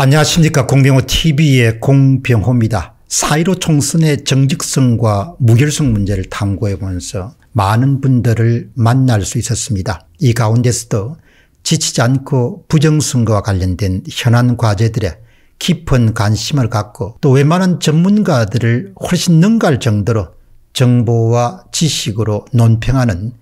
안녕하십니까 공병호 tv의 공병호입니다. 4.15 총선의 정직성과 무결성 문제를 탐구해보면서 많은 분들을 만날 수 있었습니다. 이 가운데서도 지치지 않고 부정선거와 관련된 현안 과제들에 깊은 관심을 갖고 또 웬만한 전문가들을 훨씬 능가할 정도로 정보와 지식으로 논평하는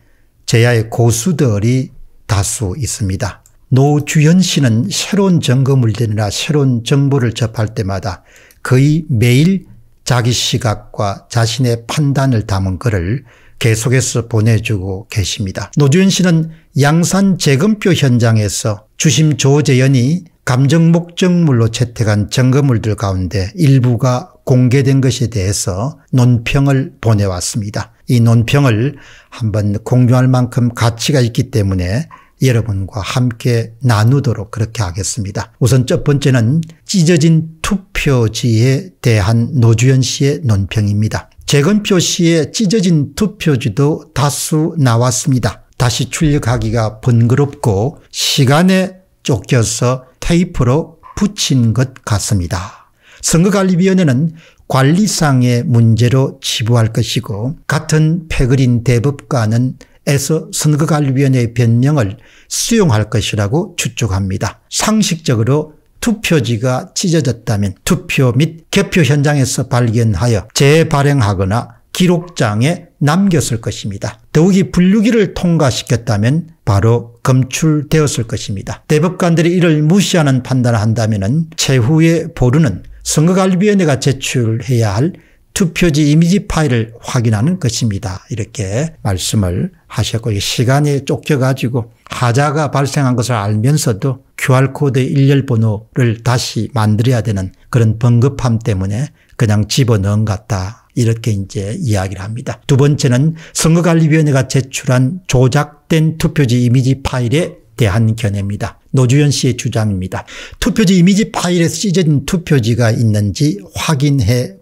제야의 고수들이 다수 있습니다. 노주현 씨는 새로운 점검을 되느라 새로운 정보를 접할 때마다 거의 매일 자기 시각과 자신의 판단을 담은 글을 계속해서 보내주고 계십니다. 노주현 씨는 양산 재검표 현장에서 주심 조재현이 감정 목적물로 채택한 점검물들 가운데 일부가 공개된 것에 대해서 논평을 보내왔습니다. 이 논평을 한번 공유할 만큼 가치가 있기 때문에 여러분과 함께 나누도록 그렇게 하겠습니다. 우선 첫 번째는 찢어진 투표지에 대한 노주현 씨의 논평입니다. 재건표 씨의 찢어진 투표지도 다수 나왔습니다. 다시 출력하기가 번거롭고 시간에 쫓겨서 테이프로 붙인 것 같습니다. 선거관리위원회는 관리상의 문제로 치부할 것이고 같은 패그린 대법관은 에서 선거관리위원회의 변명을 수용할 것이라고 추측합니다. 상식적으로 투표지가 찢어졌다면 투표 및 개표 현장에서 발견하여 재발행하거나 기록장에 남겼을 것입니다. 더욱이 분류기를 통과시켰다면 바로 검출되었을 것입니다. 대법관들이 이를 무시하는 판단을 한다면 최후의 보루는 선거관리위원회가 제출해야 할 투표지 이미지 파일을 확인하는 것입니다. 이렇게 말씀을 하셨고 시간에 쫓겨가지고 하자가 발생한 것을 알면서도 QR코드 일렬 번호를 다시 만들어야 되는 그런 번급함 때문에 그냥 집어넣은 것 같다. 이렇게 이제 이야기를 합니다. 두 번째는 선거관리위원회가 제출한 조작된 투표지 이미지 파일에 대한 견해입니다. 노주현 씨의 주장입니다. 투표지 이미지 파일에서 찢어진 투표지가 있는지 확인해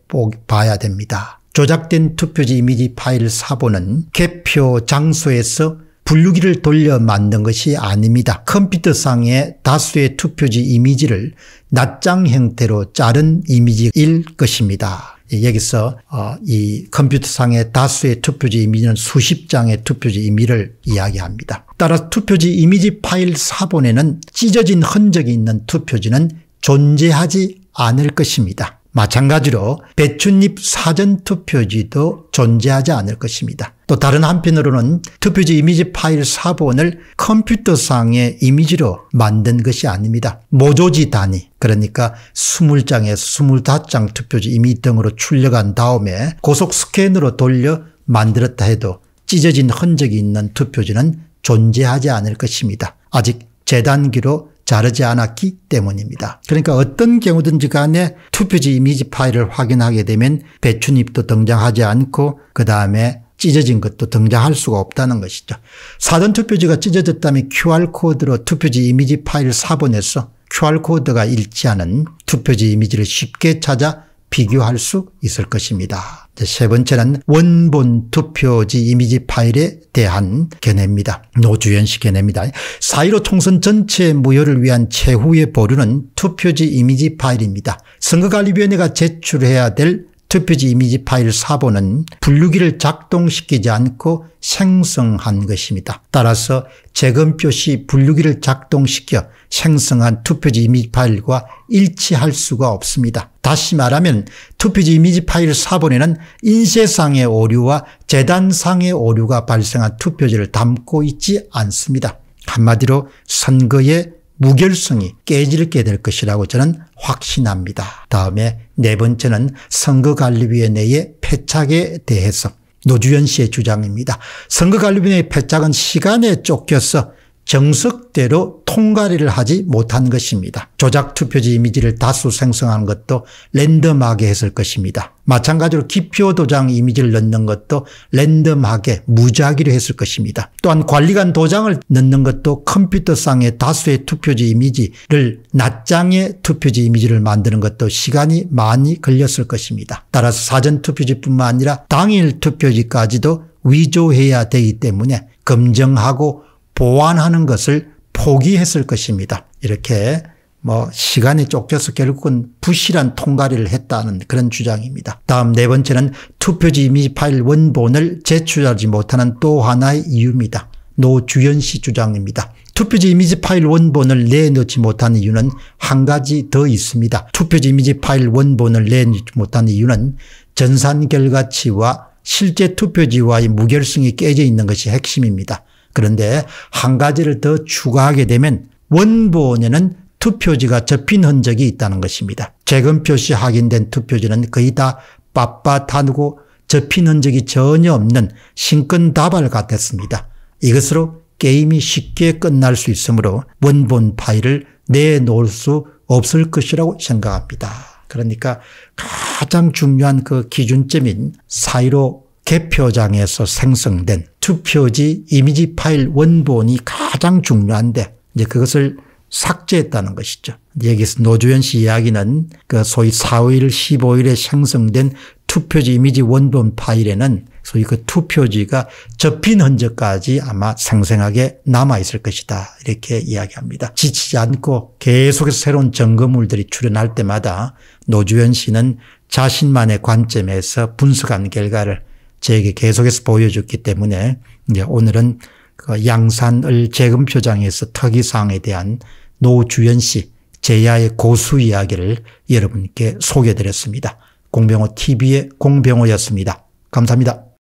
봐야 됩니다. 조작된 투표지 이미지 파일 사본은 개표 장소에서 분류기를 돌려 만든 것이 아닙니다. 컴퓨터상의 다수의 투표지 이미지를 낱장 형태로 자른 이미지일 것입니다. 예, 여기서 어, 이 컴퓨터상의 다수의 투표지 이미지는 수십 장의 투표지 이미지를 이야기합니다. 따라 서 투표지 이미지 파일 사본에는 찢어진 흔적이 있는 투표지는 존재하지 않을 것입니다. 마찬가지로 배춧잎 사전투표지도 존재하지 않을 것입니다. 또 다른 한편으로는 투표지 이미지 파일 사본을 컴퓨터상의 이미지로 만든 것이 아닙니다. 모조지 단위 그러니까 2 0장에 25장 투표지 이미지 등으로 출력한 다음에 고속 스캔으로 돌려 만들었다 해도 찢어진 흔적이 있는 투표지는 존재하지 않을 것입니다. 아직 재단기로 자르지 않았기 때문입니다. 그러니까 어떤 경우든지 간에 투표지 이미지 파일을 확인하게 되면 배춧잎도 등장하지 않고 그 다음에 찢어진 것도 등장할 수가 없다는 것이죠. 사전투표지가 찢어졌다면 QR코드로 투표지 이미지 파일 을사번에서 QR코드가 일치하는 투표지 이미지를 쉽게 찾아 비교할 수 있을 것입니다. 세 번째는 원본 투표지 이미지 파일에 대한 견해입니다. 노주연씨 견해입니다. 4.15 총선 전체 무효를 위한 최후의 보류는 투표지 이미지 파일입니다. 선거관리위원회가 제출해야 될 투표지 이미지 파일 4번은 분류기를 작동시키지 않고 생성한 것입니다. 따라서 재검표 시 분류기를 작동시켜 생성한 투표지 이미지 파일과 일치할 수가 없습니다. 다시 말하면 투표지 이미지 파일 4번에는 인쇄상의 오류와 재단상의 오류가 발생한 투표지를 담고 있지 않습니다. 한마디로 선거에 무결성이 깨질게 될 것이라고 저는 확신합니다. 다음에 네 번째는 선거관리위원회의 패착에 대해서 노주현 씨의 주장입니다. 선거관리위원회의 패착은 시간에 쫓겨서 정석대로 통과를 하지 못한 것입니다. 조작 투표지 이미지를 다수 생성한 것도 랜덤하게 했을 것입니다. 마찬가지로 기표 도장 이미지를 넣는 것도 랜덤하게 무작위로 했을 것입니다. 또한 관리관 도장을 넣는 것도 컴퓨터상의 다수의 투표지 이미지를 낮장의 투표지 이미지를 만드는 것도 시간이 많이 걸렸을 것입니다. 따라서 사전 투표지뿐만 아니라 당일 투표지까지도 위조해야 되기 때문에 검증하고 보완하는 것을 포기했을 것입니다. 이렇게 뭐시간이 쫓겨서 결국은 부실한 통과를 했다는 그런 주장입니다. 다음 네 번째는 투표지 이미지 파일 원본을 제출하지 못하는 또 하나의 이유입니다. 노주연 씨 주장입니다. 투표지 이미지 파일 원본을 내놓지 못한 이유는 한 가지 더 있습니다. 투표지 이미지 파일 원본을 내놓지 못한 이유는 전산 결과치와 실제 투표지와의 무결성이 깨져 있는 것이 핵심입니다. 그런데 한 가지를 더 추가하게 되면 원본에는 투표지가 접힌 흔적이 있다는 것입니다. 재검표 시 확인된 투표지는 거의 다 빳빳하고 접힌 흔적이 전혀 없는 신건다발 같았습니다. 이것으로 게임이 쉽게 끝날 수 있으므로 원본 파일을 내놓을 수 없을 것이라고 생각합니다. 그러니까 가장 중요한 그 기준점인 사이로 개표장에서 생성된 투표지 이미지 파일 원본이 가장 중요한데 이제 그것을 삭제했다는 것이죠. 여기서 노주현 씨 이야기는 그 소위 4일, 15일에 생성된 투표지 이미지 원본 파일에는 소위 그 투표지가 접힌 흔적까지 아마 생생하게 남아있을 것이다. 이렇게 이야기합니다. 지치지 않고 계속해서 새로운 점검물들이 출현할 때마다 노주현 씨는 자신만의 관점에서 분석한 결과를 저에게 계속해서 보여줬기 때문에 이제 오늘은 그 양산을 재금표장에서 특이사항에 대한 노주연 씨 제야의 고수 이야기를 여러분께 소개드렸습니다. 해 공병호 TV의 공병호였습니다. 감사합니다.